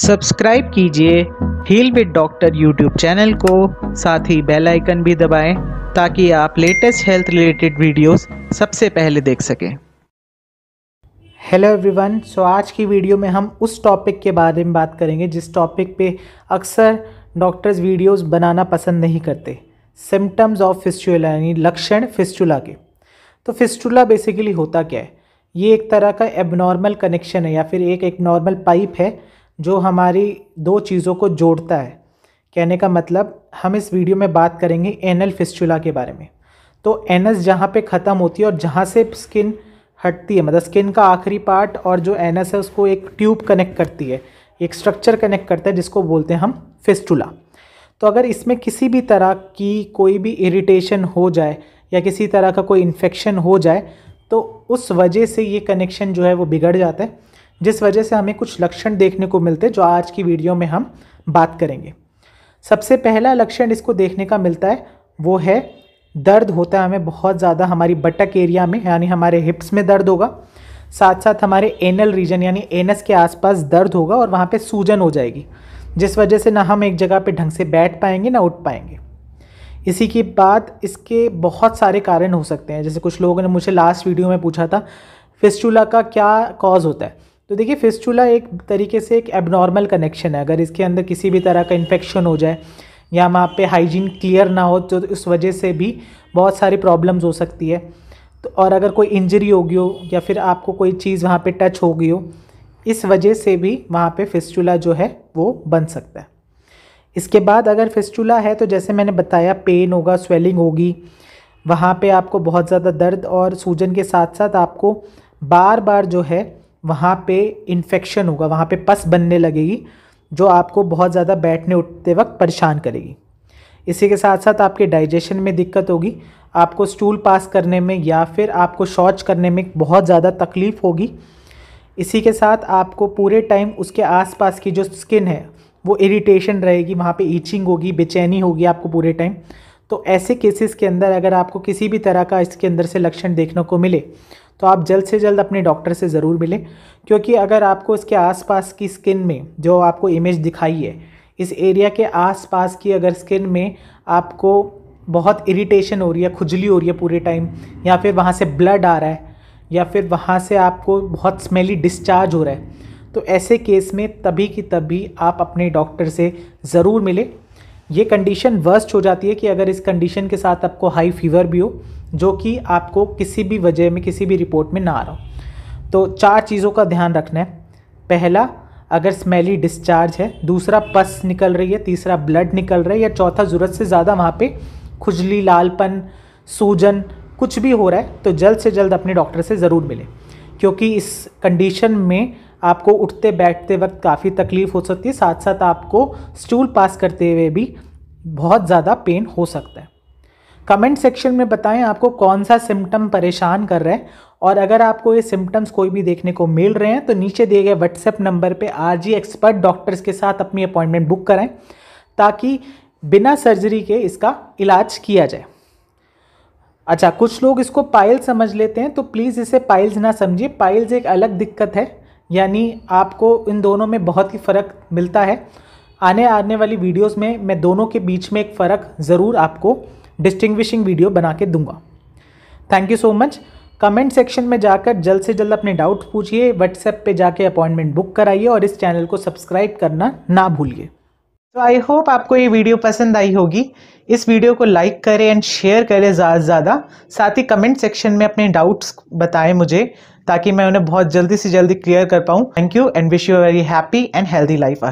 subscribe कीजिए heal with doctor YouTube channel को साथ ही बेल आइकन भी दबाएं ताकि आप लेटेस्ट हेल्थ रिलेटेड वीडियोस सबसे पहले देख सकें हेलो एवरीवन सो आज की वीडियो में हम उस टॉपिक के बारे में बात करेंगे जिस टॉपिक पे अक्सर डॉक्टर्स वीडियोस बनाना पसंद नहीं करते सिम्टम्स ऑफ फिस्टूला यानी लक्षण फिस्टूला के तो फिस्टूला बेसिकली होता क्या है ये एक तरह का एबनॉर्मल कनेक्शन है या फिर एक एक नॉर्मल पाइप है जो हमारी दो चीज़ों को जोड़ता है कहने का मतलब हम इस वीडियो में बात करेंगे एनल फिस्चुला के बारे में तो एनस जहाँ पे ख़त्म होती है और जहाँ से स्किन हटती है मतलब स्किन का आखिरी पार्ट और जो एनस है उसको एक ट्यूब कनेक्ट करती है एक स्ट्रक्चर कनेक्ट करता है जिसको बोलते हैं हम फिस्टुला तो अगर इसमें किसी भी तरह की कोई भी इरिटेशन हो जाए या किसी तरह का कोई इन्फेक्शन हो जाए तो उस वजह से ये कनेक्शन जो है वो बिगड़ जाता है जिस वजह से हमें कुछ लक्षण देखने को मिलते जो आज की वीडियो में हम बात करेंगे सबसे पहला लक्षण इसको देखने का मिलता है वो है दर्द होता है हमें बहुत ज़्यादा हमारी बटक एरिया में यानी हमारे हिप्स में दर्द होगा साथ साथ हमारे एनल रीजन यानी एनस के आसपास दर्द होगा और वहाँ पे सूजन हो जाएगी जिस वजह से ना हम एक जगह पे ढंग से बैठ पाएंगे ना उठ पाएंगे इसी के बाद इसके बहुत सारे कारण हो सकते हैं जैसे कुछ लोगों ने मुझे लास्ट वीडियो में पूछा था फिस्टूला का क्या कॉज़ होता है तो देखिए फिस्चूला एक तरीके से एक एबनॉर्मल कनेक्शन है अगर इसके अंदर किसी भी तरह का इन्फेक्शन हो जाए या वहाँ पे हाइजीन क्लियर ना हो तो उस वजह से भी बहुत सारी प्रॉब्लम्स हो सकती है तो और अगर कोई इंजरी होगी हो या फिर आपको कोई चीज़ वहाँ पे टच हो गई हो इस वजह से भी वहाँ पे फिस्चूला जो है वो बन सकता है इसके बाद अगर फिस्चूला है तो जैसे मैंने बताया पेन होगा स्वेलिंग होगी वहाँ पे आपको बहुत ज़्यादा दर्द और सूजन के साथ साथ आपको बार बार जो है वहाँ पे इन्फेक्शन होगा वहाँ पे पस बनने लगेगी जो आपको बहुत ज़्यादा बैठने उठते वक्त परेशान करेगी इसी के साथ साथ आपके डाइजेशन में दिक्कत होगी आपको स्टूल पास करने में या फिर आपको शौच करने में बहुत ज़्यादा तकलीफ़ होगी इसी के साथ आपको पूरे टाइम उसके आसपास की जो स्किन है वो इरिटेशन रहेगी वहाँ पे ईचिंग होगी बेचैनी होगी आपको पूरे टाइम तो ऐसे केसेस के अंदर अगर आपको किसी भी तरह का इसके अंदर से लक्षण देखने को मिले तो आप जल्द से जल्द अपने डॉक्टर से ज़रूर मिलें क्योंकि अगर आपको इसके आसपास की स्किन में जो आपको इमेज दिखाई है इस एरिया के आसपास की अगर स्किन में आपको बहुत इरिटेशन हो रही है खुजली हो रही है पूरे टाइम या फिर वहाँ से ब्लड आ रहा है या फिर वहाँ से आपको बहुत स्मेली डिस्चार्ज हो रहा है तो ऐसे केस में तभी की तभी आप अपने डॉक्टर से ज़रूर मिलें ये कंडीशन वर्स्ट हो जाती है कि अगर इस कंडीशन के साथ आपको हाई फीवर भी हो जो कि आपको किसी भी वजह में किसी भी रिपोर्ट में ना आ रहा हो तो चार चीज़ों का ध्यान रखना है पहला अगर स्मेली डिस्चार्ज है दूसरा पस निकल रही है तीसरा ब्लड निकल रहा है या चौथा ज़रूरत से ज़्यादा वहाँ पे खुजली लालपन सूजन कुछ भी हो रहा है तो जल्द से जल्द अपने डॉक्टर से ज़रूर मिलें क्योंकि इस कंडीशन में आपको उठते बैठते वक्त काफ़ी तकलीफ़ हो सकती है साथ साथ आपको स्टूल पास करते हुए भी बहुत ज़्यादा पेन हो सकता है कमेंट सेक्शन में बताएं आपको कौन सा सिम्टम परेशान कर रहा है और अगर आपको ये सिम्टम्स कोई भी देखने को मिल रहे हैं तो नीचे दिए गए व्हाट्सएप नंबर पे आरजी एक्सपर्ट डॉक्टर्स के साथ अपनी अपॉइंटमेंट बुक करें ताकि बिना सर्जरी के इसका इलाज किया जाए अच्छा कुछ लोग इसको पाइल समझ लेते हैं तो प्लीज़ इसे पाइल्स ना समझिए पाइल्स एक अलग दिक्कत है यानी आपको इन दोनों में बहुत ही फ़र्क मिलता है आने आने वाली वीडियोस में मैं दोनों के बीच में एक फ़र्क ज़रूर आपको डिस्टिंग्विशिंग वीडियो बना के दूंगा thank you so much comment section में जाकर जल्द से जल्द अपने डाउट्स पूछिए व्हाट्सएप पे जाके अपॉइंटमेंट बुक कराइए और इस चैनल को सब्सक्राइब करना ना भूलिए तो आई होप आपको ये वीडियो पसंद आई होगी इस वीडियो को लाइक करें एंड शेयर करें ज़्यादा से ज़्यादा साथ ही कमेंट सेक्शन में अपने डाउट्स बताएं मुझे ताकि मैं उन्हें बहुत जल्दी से जल्दी क्लियर कर पाऊँ thank you and wish you very happy and healthy life